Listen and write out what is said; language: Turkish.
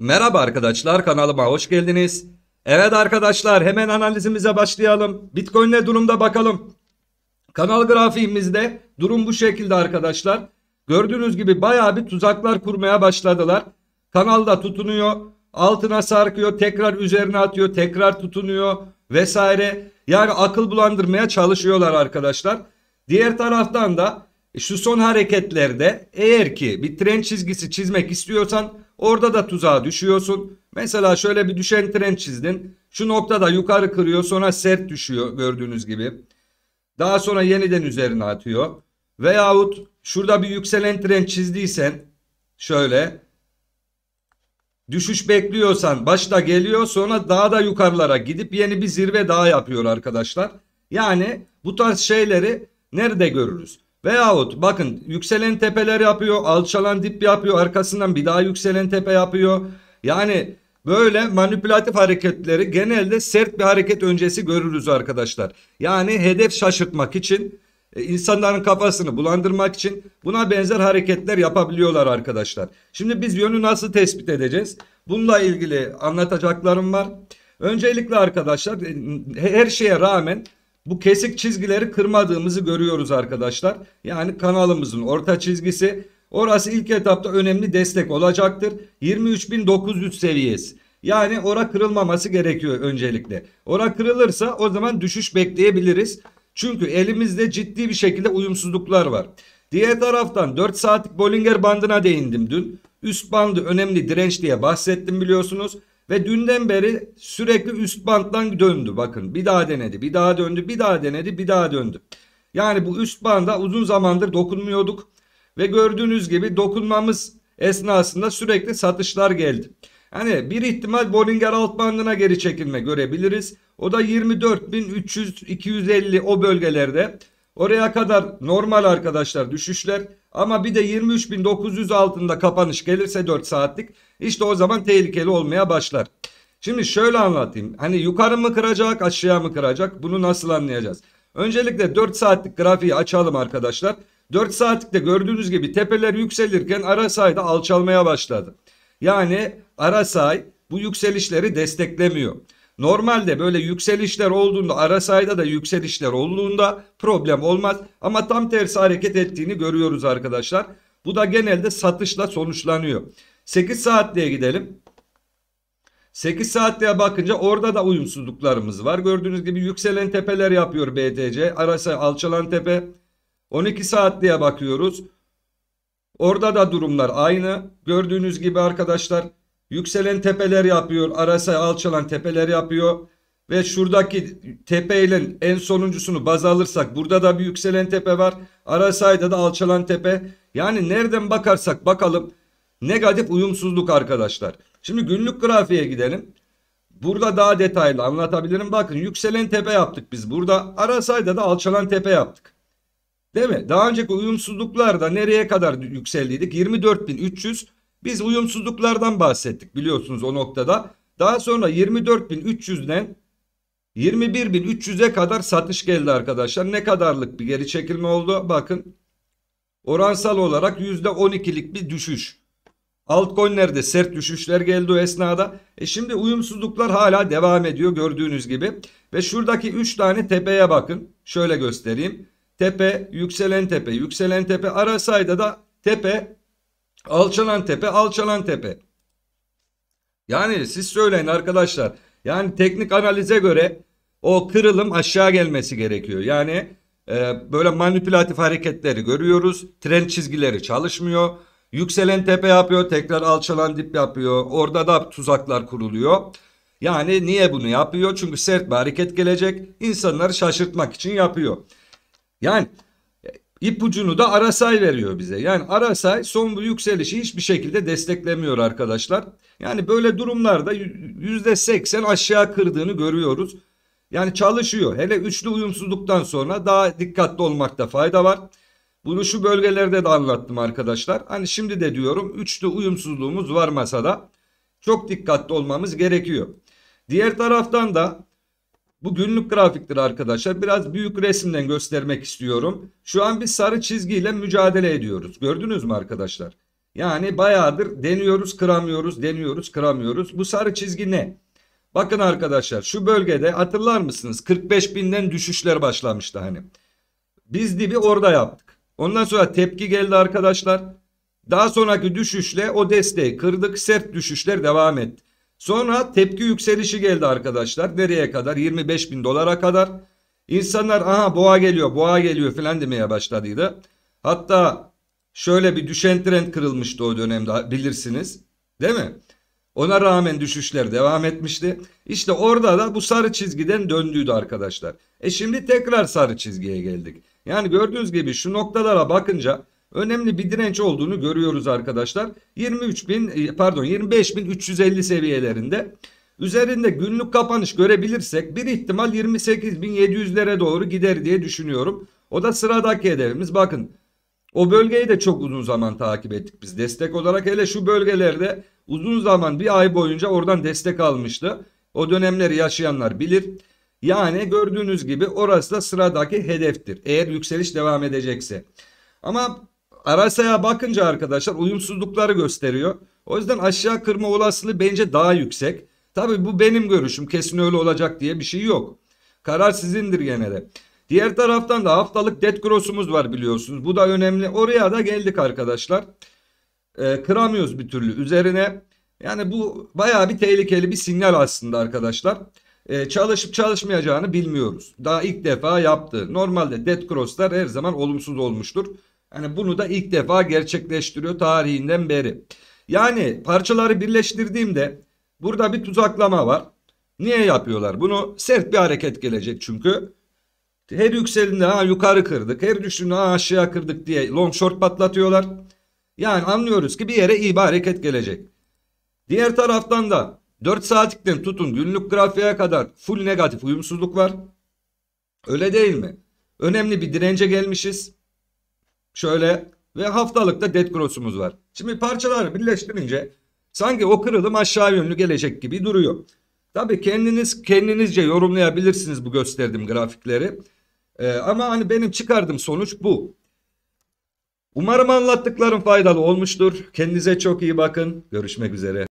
Merhaba arkadaşlar kanalıma hoş geldiniz. Evet arkadaşlar hemen analizimize başlayalım. Bitcoin ne durumda bakalım. Kanal grafiğimizde durum bu şekilde arkadaşlar. Gördüğünüz gibi baya bir tuzaklar kurmaya başladılar. Kanalda tutunuyor. Altına sarkıyor. Tekrar üzerine atıyor. Tekrar tutunuyor. Vesaire. Yani akıl bulandırmaya çalışıyorlar arkadaşlar. Diğer taraftan da şu son hareketlerde eğer ki bir tren çizgisi çizmek istiyorsan Orada da tuzağa düşüyorsun. Mesela şöyle bir düşen trend çizdin. Şu noktada yukarı kırıyor sonra sert düşüyor gördüğünüz gibi. Daha sonra yeniden üzerine atıyor. Veyahut şurada bir yükselen trend çizdiysen şöyle düşüş bekliyorsan başta geliyor sonra daha da yukarılara gidip yeni bir zirve daha yapıyor arkadaşlar. Yani bu tarz şeyleri nerede görürüz? Veyahut bakın yükselen tepeler yapıyor, alçalan dip yapıyor, arkasından bir daha yükselen tepe yapıyor. Yani böyle manipülatif hareketleri genelde sert bir hareket öncesi görürüz arkadaşlar. Yani hedef şaşırtmak için, e, insanların kafasını bulandırmak için buna benzer hareketler yapabiliyorlar arkadaşlar. Şimdi biz yönü nasıl tespit edeceğiz? Bununla ilgili anlatacaklarım var. Öncelikle arkadaşlar e, her şeye rağmen bu kesik çizgileri kırmadığımızı görüyoruz arkadaşlar. Yani kanalımızın orta çizgisi. Orası ilk etapta önemli destek olacaktır. 23.900 seviyesi. Yani ora kırılmaması gerekiyor öncelikle. Ora kırılırsa o zaman düşüş bekleyebiliriz. Çünkü elimizde ciddi bir şekilde uyumsuzluklar var. Diğer taraftan 4 saatlik Bollinger bandına değindim dün. Üst bandı önemli direnç diye bahsettim biliyorsunuz. Ve dünden beri sürekli üst banttan döndü. Bakın bir daha denedi, bir daha döndü, bir daha denedi, bir daha döndü. Yani bu üst banda uzun zamandır dokunmuyorduk. Ve gördüğünüz gibi dokunmamız esnasında sürekli satışlar geldi. Hani bir ihtimal Bollinger alt bandına geri çekilme görebiliriz. O da 24.300-250 o bölgelerde. Oraya kadar normal arkadaşlar düşüşler. Ama bir de 23.900 altında kapanış gelirse 4 saatlik işte o zaman tehlikeli olmaya başlar. Şimdi şöyle anlatayım. Hani yukarı mı kıracak aşağıya mı kıracak bunu nasıl anlayacağız? Öncelikle 4 saatlik grafiği açalım arkadaşlar. 4 saatlikte gördüğünüz gibi tepeler yükselirken Arasay da alçalmaya başladı. Yani Arasay bu yükselişleri desteklemiyor. Normalde böyle yükselişler olduğunda ara sayıda da yükselişler olduğunda problem olmaz. Ama tam tersi hareket ettiğini görüyoruz arkadaşlar. Bu da genelde satışla sonuçlanıyor. 8 saatliğe gidelim. 8 saatliğe bakınca orada da uyumsuzluklarımız var. Gördüğünüz gibi yükselen tepeler yapıyor BTC. Arası alçalan tepe. 12 saatliğe bakıyoruz. Orada da durumlar aynı. Gördüğünüz gibi arkadaşlar yükselen tepeler yapıyor. Arası alçalan tepeler yapıyor. Ve şuradaki tepeyle en sonuncusunu baz alırsak burada da bir yükselen tepe var. Arasayda da alçalan tepe. Yani nereden bakarsak bakalım Negatif uyumsuzluk arkadaşlar. Şimdi günlük grafiğe gidelim. Burada daha detaylı anlatabilirim. Bakın yükselen tepe yaptık biz. Burada arasayda da alçalan tepe yaptık. Değil mi? Daha önceki uyumsuzluklarda nereye kadar yükseldiydik? 24.300. Biz uyumsuzluklardan bahsettik biliyorsunuz o noktada. Daha sonra 24.300'den 21.300'e kadar satış geldi arkadaşlar. Ne kadarlık bir geri çekilme oldu? Bakın oransal olarak %12'lik bir düşüş. Altcoin'lerde sert düşüşler geldi o esnada. E şimdi uyumsuzluklar hala devam ediyor gördüğünüz gibi. Ve şuradaki 3 tane tepeye bakın. Şöyle göstereyim. Tepe, yükselen tepe, yükselen tepe. Arasayda da tepe, alçalan tepe, alçalan tepe. Yani siz söyleyin arkadaşlar. Yani teknik analize göre o kırılım aşağı gelmesi gerekiyor. Yani e, böyle manipülatif hareketleri görüyoruz. Trend çizgileri çalışmıyor. Yükselen tepe yapıyor. Tekrar alçalan dip yapıyor. Orada da tuzaklar kuruluyor. Yani niye bunu yapıyor? Çünkü sert bir hareket gelecek. İnsanları şaşırtmak için yapıyor. Yani e, ipucunu da Arasay veriyor bize. Yani Arasay son bu yükselişi hiçbir şekilde desteklemiyor arkadaşlar. Yani böyle durumlarda %80 aşağı kırdığını görüyoruz. Yani çalışıyor. Hele üçlü uyumsuzluktan sonra daha dikkatli olmakta fayda var. Bunu şu bölgelerde de anlattım arkadaşlar. Hani şimdi de diyorum üçlü uyumsuzluğumuz var masada. Çok dikkatli olmamız gerekiyor. Diğer taraftan da bu günlük grafiktir arkadaşlar. Biraz büyük resimden göstermek istiyorum. Şu an bir sarı çizgiyle mücadele ediyoruz. Gördünüz mü arkadaşlar? Yani bayağıdır deniyoruz, kıramıyoruz, deniyoruz, kıramıyoruz. Bu sarı çizgi ne? Bakın arkadaşlar şu bölgede hatırlar mısınız? 45 binden düşüşler başlamıştı hani. Biz dibi orada yaptık. Ondan sonra tepki geldi arkadaşlar. Daha sonraki düşüşle o desteği kırdık. Sert düşüşler devam etti. Sonra tepki yükselişi geldi arkadaşlar. Nereye kadar? 25 bin dolara kadar. İnsanlar aha boğa geliyor boğa geliyor filan demeye başladıydı. Hatta şöyle bir düşen trend kırılmıştı o dönemde bilirsiniz. Değil mi? Ona rağmen düşüşler devam etmişti. İşte orada da bu sarı çizgiden döndüydü arkadaşlar. E şimdi tekrar sarı çizgiye geldik. Yani gördüğünüz gibi şu noktalara bakınca önemli bir direnç olduğunu görüyoruz arkadaşlar. 23 bin e, pardon 25 bin 350 seviyelerinde. Üzerinde günlük kapanış görebilirsek bir ihtimal 28.700'lere doğru gider diye düşünüyorum. O da sıradaki hedefimiz. Bakın o bölgeyi de çok uzun zaman takip ettik biz destek olarak. Hele şu bölgelerde uzun zaman bir ay boyunca oradan destek almıştı. O dönemleri yaşayanlar bilir. Yani gördüğünüz gibi orası da sıradaki hedeftir. Eğer yükseliş devam edecekse. Ama arasaya bakınca arkadaşlar uyumsuzlukları gösteriyor. O yüzden aşağı kırma olasılığı bence daha yüksek. Tabii bu benim görüşüm. Kesin öyle olacak diye bir şey yok. Karar sizindir gene de. Diğer taraftan da haftalık debt gross'umuz var biliyorsunuz. Bu da önemli. Oraya da geldik arkadaşlar. Ee, kıramıyoruz bir türlü üzerine. Yani bu bayağı bir tehlikeli bir sinyal aslında arkadaşlar e, çalışıp çalışmayacağını bilmiyoruz. Daha ilk defa yaptı. Normalde dead cross'lar her zaman olumsuz olmuştur. Yani bunu da ilk defa gerçekleştiriyor tarihinden beri. Yani parçaları birleştirdiğimde burada bir tuzaklama var. Niye yapıyorlar? Bunu sert bir hareket gelecek çünkü. Her yükselinde ha yukarı kırdık, her düştüğünde ha aşağı kırdık diye long short patlatıyorlar. Yani anlıyoruz ki bir yere iyi bir hareket gelecek. Diğer taraftan da 4 saatlikten tutun günlük grafiğe kadar full negatif uyumsuzluk var. Öyle değil mi? Önemli bir dirence gelmişiz. Şöyle ve haftalıkta dead cross'umuz var. Şimdi parçaları birleştirince sanki o kırılım aşağı yönlü gelecek gibi duruyor. Tabii kendiniz kendinizce yorumlayabilirsiniz bu gösterdiğim grafikleri. Ee, ama hani benim çıkardığım sonuç bu. Umarım anlattıklarım faydalı olmuştur. Kendinize çok iyi bakın. Görüşmek üzere.